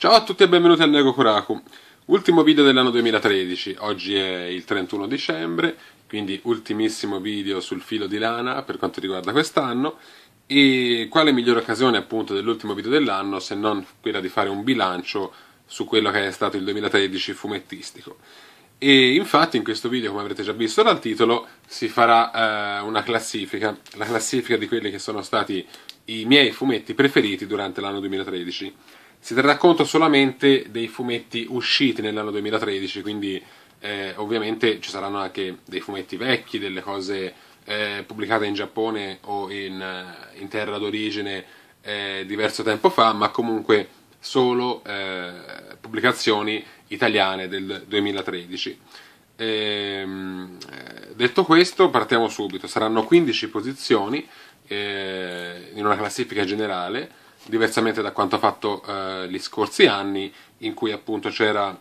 Ciao a tutti e benvenuti al Nego Kuraku. Ultimo video dell'anno 2013, oggi è il 31 dicembre, quindi ultimissimo video sul filo di lana per quanto riguarda quest'anno e quale migliore occasione appunto dell'ultimo video dell'anno se non quella di fare un bilancio su quello che è stato il 2013 fumettistico. E infatti in questo video, come avrete già visto dal titolo, si farà eh, una classifica, la classifica di quelli che sono stati i miei fumetti preferiti durante l'anno 2013. Si terrà conto solamente dei fumetti usciti nell'anno 2013, quindi eh, ovviamente ci saranno anche dei fumetti vecchi, delle cose eh, pubblicate in Giappone o in, eh, in terra d'origine eh, diverso tempo fa, ma comunque solo eh, pubblicazioni italiane del 2013. Ehm, eh, detto questo, partiamo subito. Saranno 15 posizioni in una classifica generale diversamente da quanto fatto eh, gli scorsi anni, in cui appunto c'era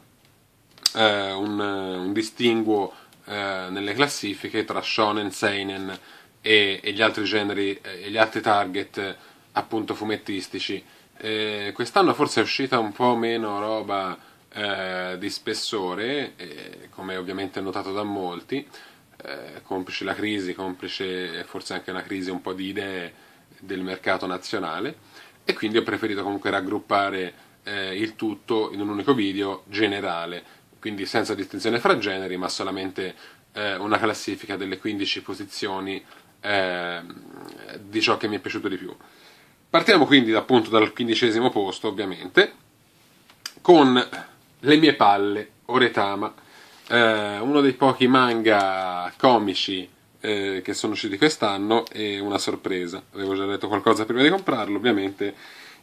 eh, un, un, distinguo eh, nelle classifiche tra shonen, seinen e, e gli altri generi eh, e gli altri target appunto fumettistici. quest'anno forse è uscita un po' meno roba eh, di spessore, eh, come ovviamente notato da molti, complice la crisi, complice forse anche una crisi un po' di idee del mercato nazionale e quindi ho preferito comunque raggruppare eh, il tutto in un unico video generale, quindi senza distinzione fra generi, ma solamente eh, una classifica delle 15 posizioni eh, di ciò che mi è piaciuto di più. Partiamo quindi appunto dal quindicesimo posto, ovviamente, con Le mie palle, Oretama, eh, uno dei pochi manga comici eh, che sono usciti quest'anno e una sorpresa. Avevo già detto qualcosa prima di comprarlo, ovviamente,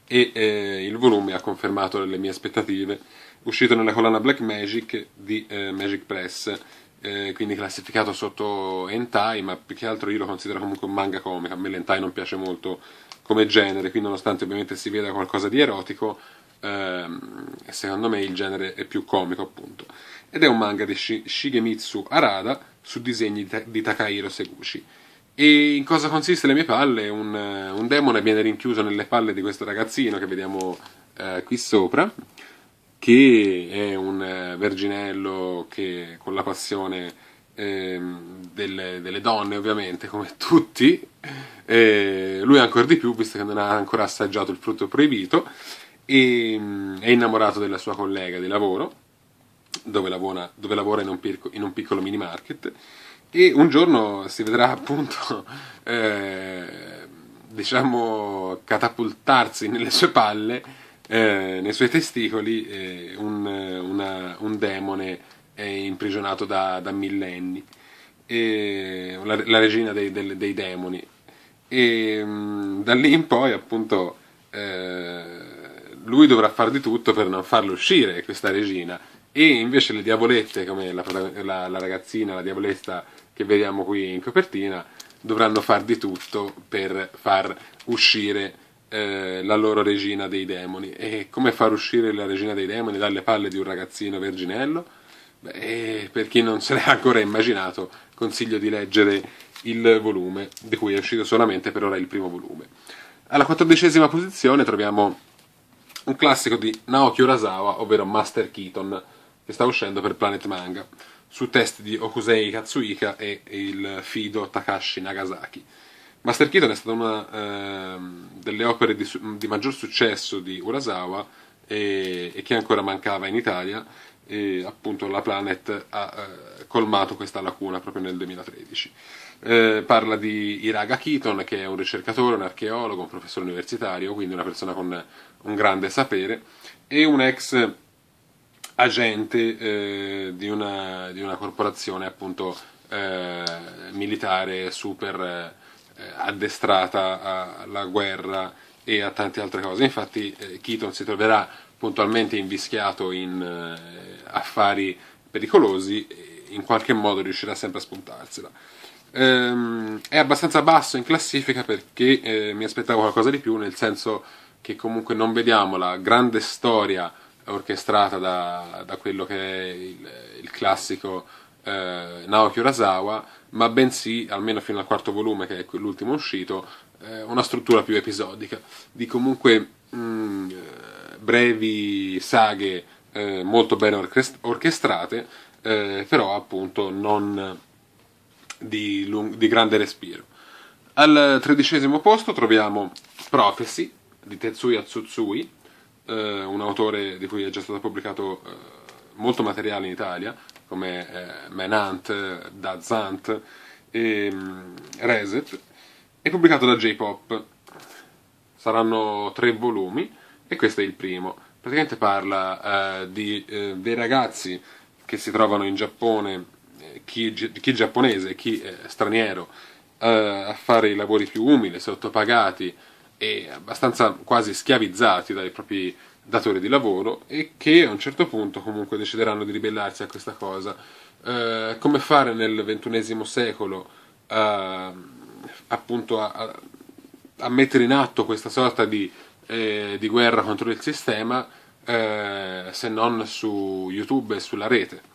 e eh, il volume ha confermato le mie aspettative. Uscito nella collana Black Magic di eh, Magic Press, eh, quindi classificato sotto hentai, ma più che altro io lo considero comunque un manga comico. A me l'hentai non piace molto come genere, quindi nonostante ovviamente si veda qualcosa di erotico, ehm, secondo me il genere è più comico appunto. Ed è un manga di Shigemitsu Arada su disegni di Takahiro Seguchi. E in cosa consiste le mie palle? Un, un demone viene rinchiuso nelle palle di questo ragazzino che vediamo eh, qui sopra, che è un eh, verginello che con la passione eh, delle, delle, donne ovviamente, come tutti, lui ancora di più, visto che non ha ancora assaggiato il frutto proibito, e mm, è innamorato della sua collega di lavoro, dove lavora, dove lavora in, un pirco, in, un piccolo mini market, e un giorno si vedrà appunto, eh, diciamo, catapultarsi nelle sue palle, eh, nei suoi testicoli, eh, un, una, un, demone imprigionato da, da millenni, la, la, regina dei, dei, dei demoni. E mh, mm, da lì in poi, appunto, eh, lui dovrà fare di tutto per non farlo uscire questa regina. E invece le diavolette, come la, la, la ragazzina, la diavoletta che vediamo qui in copertina, dovranno far di tutto per far uscire eh, la loro regina dei demoni. E come far uscire la regina dei demoni dalle palle di un ragazzino verginello? Beh, per chi non se l'è ancora immaginato, consiglio di leggere il volume, di cui è uscito solamente per ora il primo volume. Alla quattordicesima posizione troviamo un classico di Naoki Urasawa, ovvero Master Keaton, che sta uscendo per Planet Manga, su testi di Okusei Katsuhika e il fido Takashi Nagasaki. Master Keaton è stata una eh, delle opere di, di, maggior successo di Urasawa e, e che ancora mancava in Italia e appunto la Planet ha eh, colmato questa lacuna proprio nel 2013. Eh, parla di Iraga Keaton, che è un ricercatore, un archeologo, un professore universitario, quindi una persona con un grande sapere, e un ex agente eh, di, una, di, una, corporazione appunto eh, militare super eh, addestrata alla guerra e a tante altre cose. Infatti eh, Keaton si troverà puntualmente invischiato in eh, affari pericolosi e in qualche modo riuscirà sempre a spuntarsela ehm, è abbastanza basso in classifica perché eh, mi aspettavo qualcosa di più, nel senso che comunque non vediamo la grande storia orchestrata da, da quello che è il, il classico eh, Naoki Urasawa, ma bensì, almeno fino al quarto volume, che è l'ultimo uscito, eh, una struttura più episodica, di comunque mh, mm, brevi saghe eh, molto ben orchestrate, eh, però appunto non di, lungo, di grande respiro. Al tredicesimo posto troviamo Prophecy di Tetsuya Tsutsui, eh, un autore di cui è già stato pubblicato eh, molto materiale in Italia, come eh, Menant, Dazant e mh, mm, Reset, e pubblicato da J-Pop. Saranno tre volumi e questo è il primo. Praticamente parla eh, di, eh, dei ragazzi che si trovano in Giappone chi, chi, è giapponese, chi è straniero, eh, a fare i lavori più umili, sottopagati e abbastanza quasi schiavizzati dai propri datori di lavoro e che a un certo punto comunque decideranno di ribellarsi a questa cosa. Eh, come fare nel XXI secolo eh, appunto a, a, mettere in atto questa sorta di, eh, di guerra contro il sistema eh, se non su YouTube e sulla rete?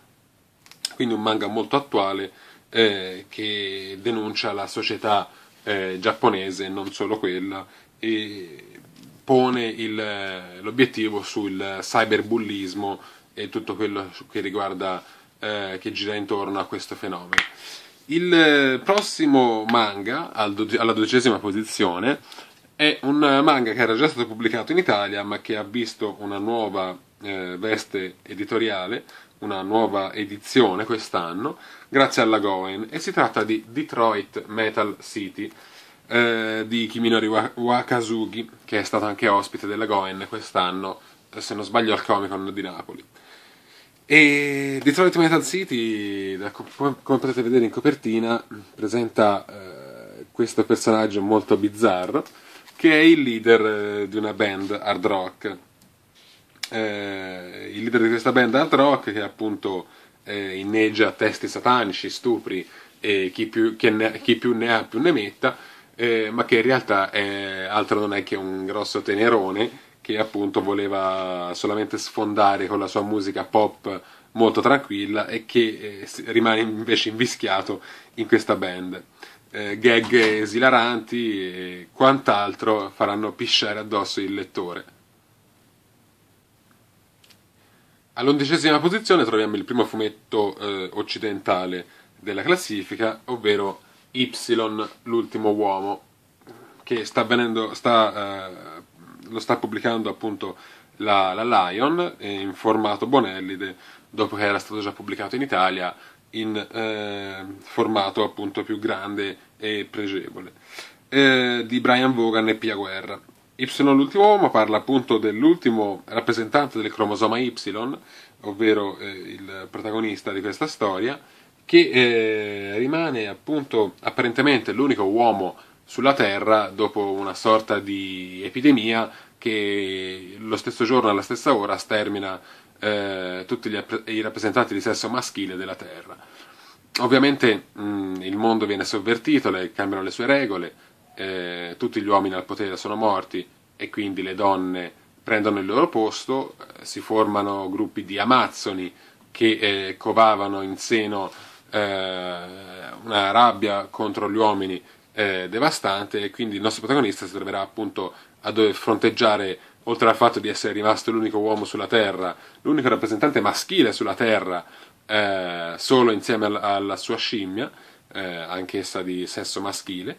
quindi un manga molto attuale eh, che denuncia la società eh, giapponese e non solo quella e pone il, eh, l'obiettivo sul cyberbullismo e tutto quello che riguarda eh, che gira intorno a questo fenomeno. Il eh, prossimo manga, al do- alla dodicesima posizione, è un manga che era già stato pubblicato in Italia ma che ha visto una nuova eh, veste editoriale una nuova edizione quest'anno, grazie alla Goen, e si tratta di Detroit Metal City eh, di Kiminori Wakasugi, che è stato anche ospite della Goen quest'anno, eh, se non sbaglio al Comic Con di Napoli. E Detroit Metal City, come, come potete vedere in copertina, presenta eh, questo personaggio molto bizzarro, che è il leader eh, di una band hard rock eh, il leader di questa band hard rock che appunto eh, inneggia testi satanici, stupri e chi più, ne, chi più ne ha più ne metta, eh, ma che in realtà è, altro non è che un grosso tenerone che appunto voleva solamente sfondare con la sua musica pop molto tranquilla e che eh, rimane invece invischiato in questa band. Eh, gag esilaranti e quant'altro faranno pisciare addosso il lettore. All'undicesima posizione troviamo il primo fumetto eh, occidentale della classifica, ovvero Y, l'ultimo uomo, che sta venendo, sta, eh, lo sta pubblicando appunto la, la Lion eh, in formato Bonellide, dopo che era stato già pubblicato in Italia in eh, formato appunto più grande e pregevole, eh, di Brian Vaughan e Pia Guerra. Y l'ultimo uomo parla appunto dell'ultimo rappresentante del cromosoma Y, ovvero eh, il protagonista di questa storia, che eh, rimane appunto apparentemente l'unico uomo sulla Terra dopo una sorta di epidemia che lo stesso giorno alla stessa ora stermina eh, tutti app- i rappresentanti di sesso maschile della Terra. Ovviamente mh, mm, il mondo viene sovvertito, le cambiano le sue regole, eh, tutti gli uomini al potere sono morti e quindi le donne prendono il loro posto, eh, si formano gruppi di amazzoni che eh, covavano in seno eh, una rabbia contro gli uomini eh, devastante e quindi il nostro protagonista si troverà appunto a dover fronteggiare oltre al fatto di essere rimasto l'unico uomo sulla Terra, l'unico rappresentante maschile sulla Terra, eh, solo insieme alla, alla sua scimmia, eh, anch'essa di sesso maschile,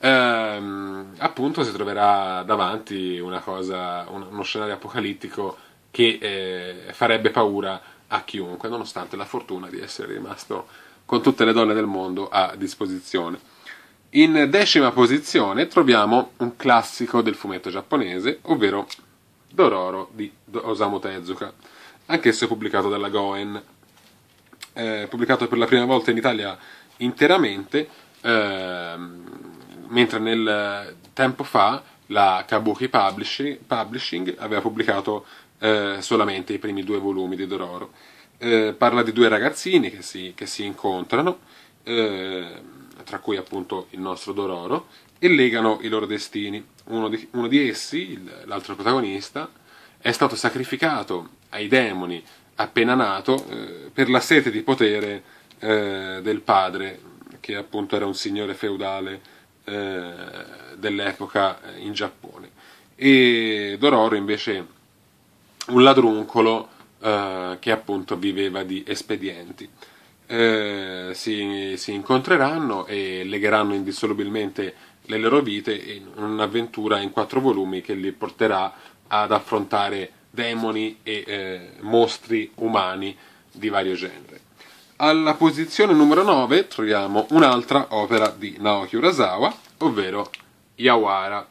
ehm, appunto si troverà davanti una cosa, un, uno scenario apocalittico che eh, farebbe paura a chiunque, nonostante la fortuna di essere rimasto con tutte le donne del mondo a disposizione. In decima posizione troviamo un classico del fumetto giapponese, ovvero Dororo di Osamu Tezuka, anch'esso pubblicato dalla Goen, eh, pubblicato per la prima volta in Italia interamente, ehm, mentre nel eh, tempo fa la Kabuki Publishing, Publishing aveva pubblicato eh, solamente i primi due volumi di Dororo. Eh, parla di due ragazzini che si, che si incontrano, eh, tra cui appunto il nostro Dororo, e legano i loro destini. Uno di, uno di essi, il, l'altro protagonista, è stato sacrificato ai demoni appena nato eh, per la sete di potere eh, del padre, che appunto era un signore feudale eh, dell'epoca in Giappone. E Dororo invece un ladruncolo eh, che appunto viveva di espedienti. Eh, si, si, incontreranno e legheranno indissolubilmente le loro vite in un'avventura in quattro volumi che li porterà ad affrontare demoni e eh, mostri umani di vario genere. Alla posizione numero 9 troviamo un'altra opera di Naoki Urasawa, ovvero Yawara,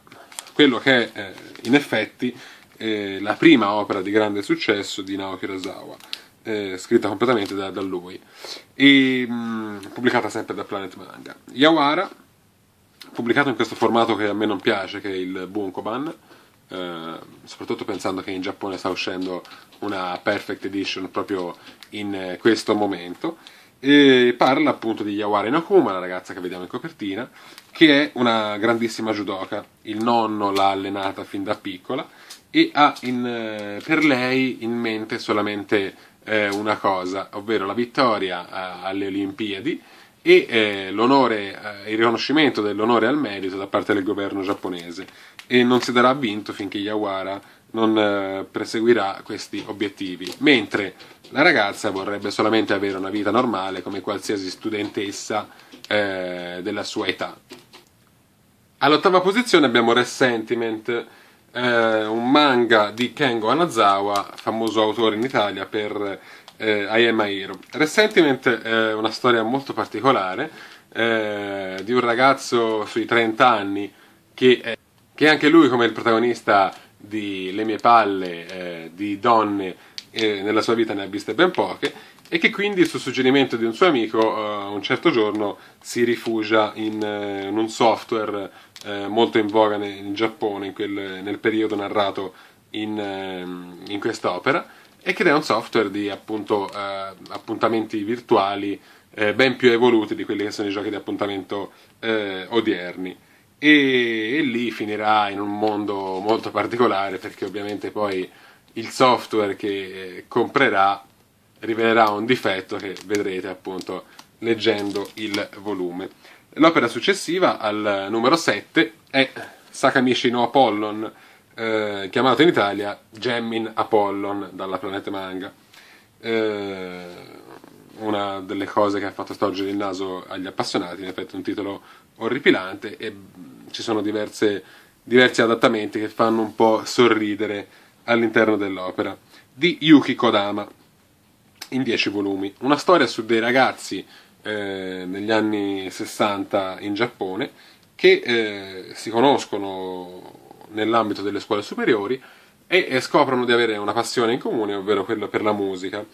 quello che è eh, in effetti eh, la prima opera di grande successo di Naoki Urasawa, eh, scritta completamente da, da lui e mh, mm, pubblicata sempre da Planet Manga. Yawara, pubblicato in questo formato che a me non piace, che è il Bunkoban, eh, soprattutto pensando che in Giappone sta uscendo una Perfect Edition proprio in eh, questo momento. E parla appunto di Yawari Nakuma, la ragazza che vediamo in copertina, che è una grandissima judoka. Il nonno l'ha allenata fin da piccola e ha in, eh, per lei in mente solamente eh, una cosa, ovvero la vittoria eh, alle Olimpiadi e eh, il riconoscimento dell'onore al merito da parte del governo giapponese e non si darà vinto finché Yawara non eh, perseguirà questi obiettivi. Mentre la ragazza vorrebbe solamente avere una vita normale come qualsiasi studentessa eh, della sua età. All'ottava posizione abbiamo Resentiment, eh, un manga di Kengo Anazawa, famoso autore in Italia per eh, I Am Hero. Resentiment è una storia molto particolare eh, di un ragazzo sui 30 anni che è che anche lui come il protagonista di Le mie palle, eh, di donne, eh, nella sua vita ne ha viste ben poche, e che quindi su suggerimento di un suo amico uh, un certo giorno si rifugia in, eh, in un software uh, molto in voga nel, in Giappone in quel, nel periodo narrato in, ehm, in quest'opera e che è un software di appunto, appuntamenti virtuali ben più evoluti di quelli che sono i giochi di appuntamento odierni e, e lì finirà in un mondo molto particolare perché ovviamente poi il software che eh, comprerà rivelerà un difetto che vedrete appunto leggendo il volume. L'opera successiva al numero 7 è Sakamishi no Apollon, eh, chiamato in Italia Gemmin Apollon dalla Planeta Manga. Eh, una delle cose che ha fatto storgere il naso agli appassionati, in effetti un titolo orripilante e ci sono diverse, diversi adattamenti che fanno un po' sorridere all'interno dell'opera. Di Yuki Kodama, in 10 volumi, una storia su dei ragazzi eh, negli anni 60 in Giappone che eh, si conoscono nell'ambito delle scuole superiori e, e scoprono di avere una passione in comune, ovvero quella per la musica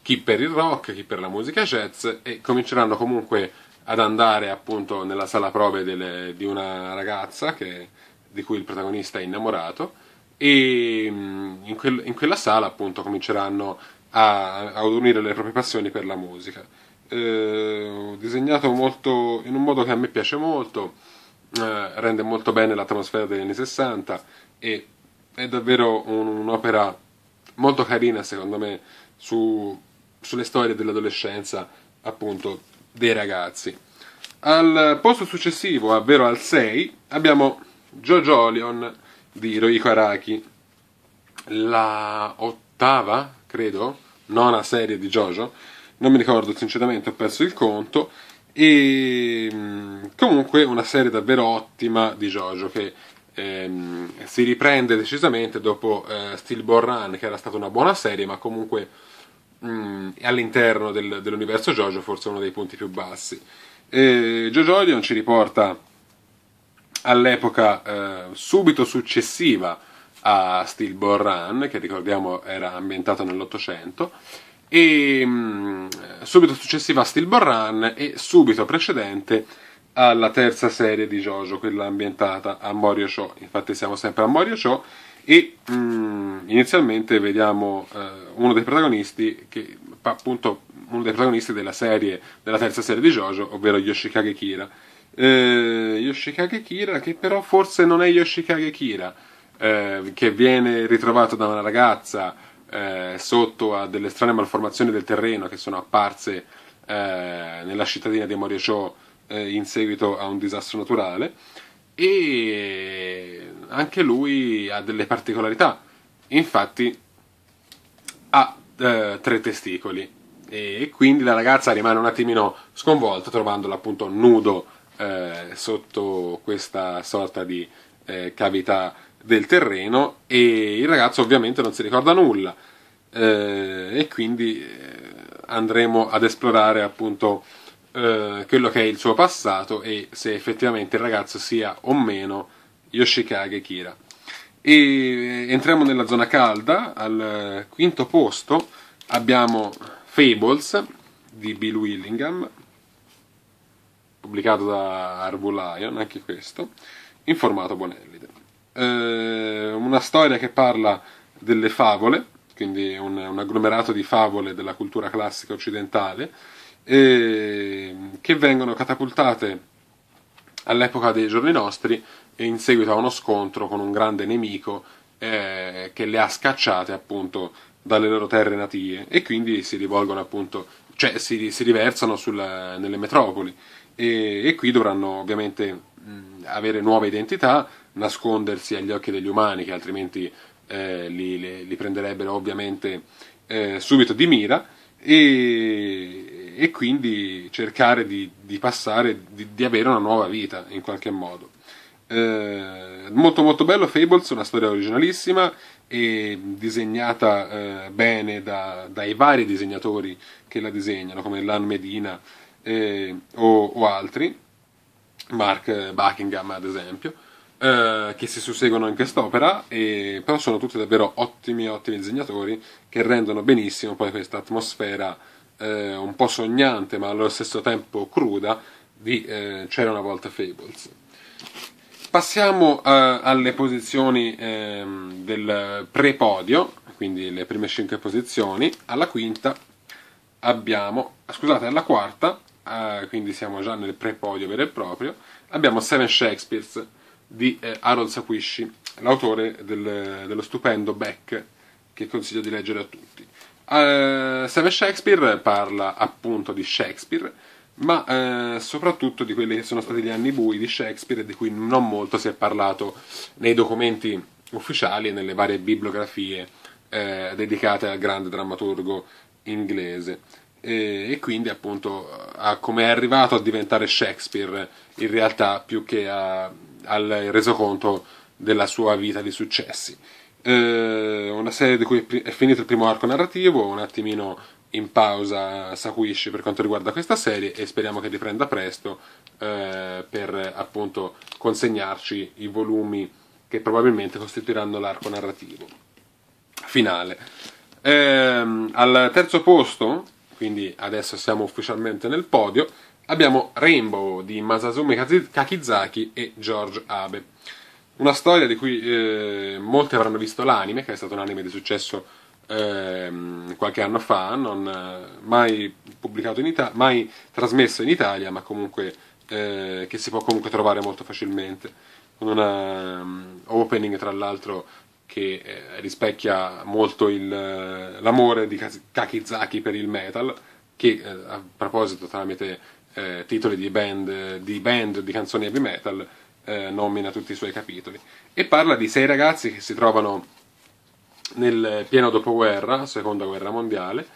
chi per il rock, chi per la musica jazz e cominceranno comunque ad andare appunto nella sala prove delle, di una ragazza che, di cui il protagonista è innamorato e mm, in, quel, in quella sala appunto cominceranno a, a, unire le proprie passioni per la musica. Eh, disegnato molto, in un modo che a me piace molto, eh, rende molto bene l'atmosfera degli anni 60 e è davvero un, un'opera molto carina secondo me su, sulle storie dell'adolescenza appunto dei ragazzi. Al posto successivo, ovvero al 6, abbiamo Jojo Jojolion di Hirohiko Araki, la ottava, credo, nona serie di Jojo, non mi ricordo sinceramente, ho perso il conto, e mm, comunque una serie davvero ottima di Jojo che ehm, si riprende decisamente dopo eh, Stillborn Run che era stata una buona serie ma comunque mh, mm, all'interno del, dell'universo JoJo forse uno dei punti più bassi. E JoJo Odeon ci riporta all'epoca eh, subito successiva a Stillborn Run, che ricordiamo era ambientato nell'Ottocento, e mh, mm, subito successiva a Stillborn Run e subito precedente alla terza serie di JoJo, quella ambientata a Morio Show. Infatti siamo sempre a Morio Show e mh, mm, inizialmente vediamo eh, uno dei protagonisti che appunto uno dei protagonisti della serie, della terza serie di JoJo, ovvero Yoshikage Kira. Eh, Yoshikage Kira che però forse non è Yoshikage Kira, eh, che viene ritrovato da una ragazza eh, sotto a delle strane malformazioni del terreno che sono apparse eh, nella cittadina di Moriocho eh, in seguito a un disastro naturale e anche lui ha delle particolarità. Infatti ha eh, tre testicoli e quindi la ragazza rimane un attimino sconvolta trovandolo appunto nudo eh, sotto questa sorta di eh, cavità del terreno e il ragazzo ovviamente non si ricorda nulla eh, e quindi eh, andremo ad esplorare appunto eh, quello che è il suo passato e se effettivamente il ragazzo sia o meno Yoshikage Kira. E eh, entriamo nella zona calda, al eh, quinto posto abbiamo Fables di Bill Willingham, pubblicato da Lion, anche questo, in formato Bonellide. Eh, una storia che parla delle favole, quindi un, un agglomerato di favole della cultura classica occidentale, eh, che vengono catapultate all'epoca dei giorni nostri in seguito a uno scontro con un grande nemico eh, che le ha scacciate appunto dalle loro terre natie e quindi si rivolgono appunto, cioè si, si riversano sulla, nelle metropoli e, e, qui dovranno ovviamente mh, avere nuove identità, nascondersi agli occhi degli umani che altrimenti eh, li, li, li, prenderebbero ovviamente eh, subito di mira e, e quindi cercare di, di passare, di, di avere una nuova vita in qualche modo. Eh, molto molto bello Fables, una storia originalissima e disegnata eh, bene da, dai vari disegnatori che la disegnano, come Lan Medina eh, o, o, altri, Mark Buckingham ad esempio, eh, che si susseguono in quest'opera, e, però sono tutti davvero ottimi ottimi disegnatori che rendono benissimo poi questa atmosfera eh, un po' sognante ma allo stesso tempo cruda di eh, C'era una volta Fables. Passiamo a, eh, alle posizioni ehm, del pre-podio, quindi le prime 5 posizioni. Alla quinta abbiamo, scusate, alla quarta, eh, quindi siamo già nel pre-podio vero e proprio, abbiamo Seven Shakespeares di eh, Harold Saquishi, l'autore del, dello stupendo Beck che consiglio di leggere a tutti. Uh, Seven Shakespeare parla appunto di Shakespeare ma eh, soprattutto di quelli che sono stati gli anni bui di Shakespeare, di cui non molto si è parlato nei documenti ufficiali e nelle varie bibliografie eh, dedicate al grande drammaturgo inglese. E, e quindi appunto a come è arrivato a diventare Shakespeare in realtà più che a, al resoconto della sua vita di successi. Eh, una serie di cui è finito il primo arco narrativo, un attimino in pausa Sakuishi per quanto riguarda questa serie e speriamo che riprenda presto eh, per appunto consegnarci i volumi che probabilmente costituiranno l'arco narrativo finale. Ehm, al terzo posto, quindi adesso siamo ufficialmente nel podio, abbiamo Rainbow di Masazumi Kakizaki e George Abe. Una storia di cui eh, molti avranno visto l'anime, che è stato un anime di successo ehm, qualche anno fa, non eh, mai pubblicato in Italia, mai trasmesso in Italia, ma comunque eh, che si può comunque trovare molto facilmente. Con una um, opening, tra l'altro, che eh, rispecchia molto il, eh, l'amore di Kakizaki per il metal, che eh, a proposito tramite eh, titoli di band, di band, di canzoni heavy metal, nomina tutti i suoi capitoli. E parla di sei ragazzi che si trovano nel pieno dopoguerra, seconda guerra mondiale,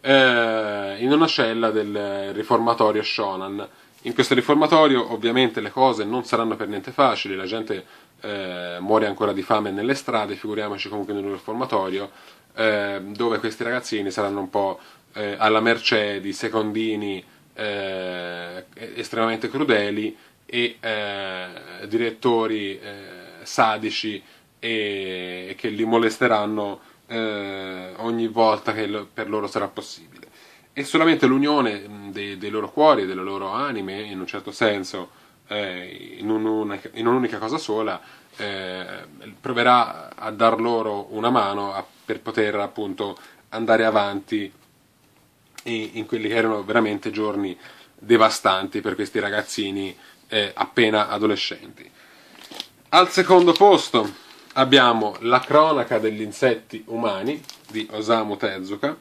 eh, in una cella del riformatorio Shonan. In questo riformatorio ovviamente le cose non saranno per niente facili, la gente eh, muore ancora di fame nelle strade, figuriamoci comunque in un riformatorio eh, dove questi ragazzini saranno un po' eh, alla mercé di secondini eh, estremamente crudeli e eh, direttori sadici e, che li molesteranno eh, ogni volta che lo, per loro sarà possibile. E solamente l'unione dei, dei loro cuori, e delle loro anime, in un certo senso, eh, in, un, in, un'unica cosa sola, eh, proverà a dar loro una mano a, per poter appunto andare avanti in, in, quelli che erano veramente giorni devastanti per questi ragazzini eh, appena adolescenti. Al secondo posto abbiamo La cronaca degli insetti umani di Osamu Tezuka,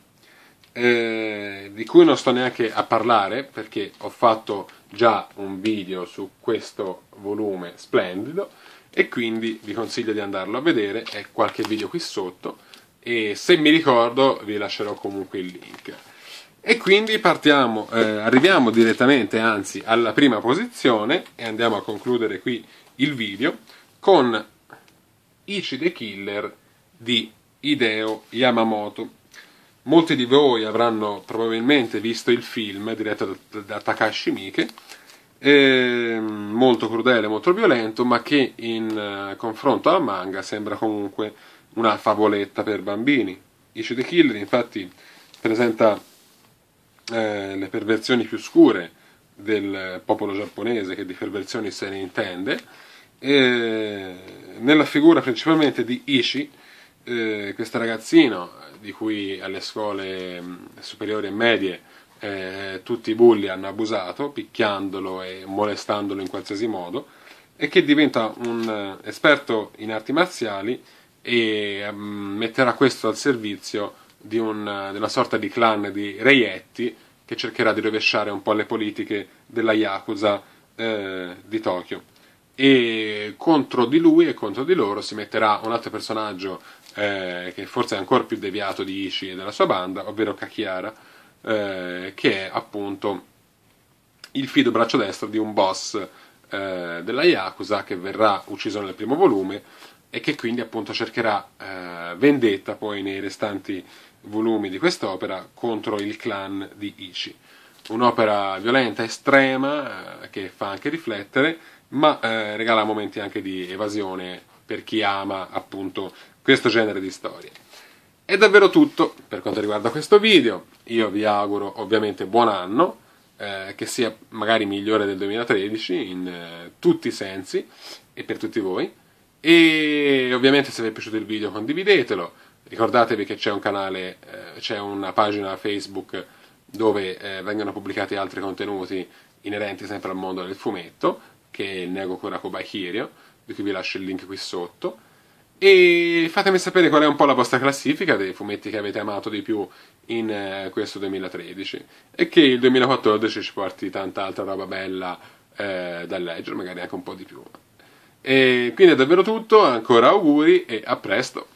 eh, di cui non sto neanche a parlare perché ho fatto già un video su questo volume splendido e quindi vi consiglio di andarlo a vedere, è qualche video qui sotto e se mi ricordo vi lascerò comunque il link. E quindi partiamo, eh, arriviamo direttamente anzi alla prima posizione e andiamo a concludere qui il video con Ichi the Killer di Hideo Yamamoto. Molti di voi avranno probabilmente visto il film diretto da, da Takashi Miike, eh, molto crudele, molto violento, ma che in eh, confronto al manga sembra comunque una favoletta per bambini. Ichi the Killer infatti presenta eh, le perversioni più scure del popolo giapponese, che di perversioni se ne intende, nella figura principalmente di Ishi, eh, questo ragazzino di cui alle scuole mm, superiori e medie eh, tutti i bulli hanno abusato, picchiandolo e molestandolo in qualsiasi modo, e che diventa un eh, esperto in arti marziali e mh, mm, metterà questo al servizio di, un, eh, di una sorta di clan di reietti che cercherà di rovesciare un po' le politiche della Yakuza eh, di Tokyo e contro di lui e contro di loro si metterà un altro personaggio eh, che forse è ancora più deviato di Ishii e della sua banda, ovvero Kakiara, eh, che è appunto il fido braccio destro di un boss eh, della Yakuza che verrà ucciso nel primo volume e che quindi appunto cercherà eh, vendetta poi nei restanti volumi di quest'opera contro il clan di Ishii. Un'opera violenta, estrema, eh, che fa anche riflettere ma eh, regala momenti anche di evasione per chi ama appunto questo genere di storie. È davvero tutto per quanto riguarda questo video, io vi auguro ovviamente buon anno, eh, che sia magari migliore del 2013 in eh, tutti i sensi e per tutti voi, e ovviamente se vi è piaciuto il video condividetelo, ricordatevi che c'è un canale, eh, c'è una pagina Facebook dove eh, vengono pubblicati altri contenuti inerenti sempre al mondo del fumetto, che è il Nego Korakobai Kirio, di cui vi lascio il link qui sotto. E fatemi sapere qual è un po' la vostra classifica dei fumetti che avete amato di più in eh, questo 2013 e che il 2014 ci porti tanta altra roba bella eh, da leggere, magari anche un po' di più. E quindi è davvero tutto, ancora auguri e a presto!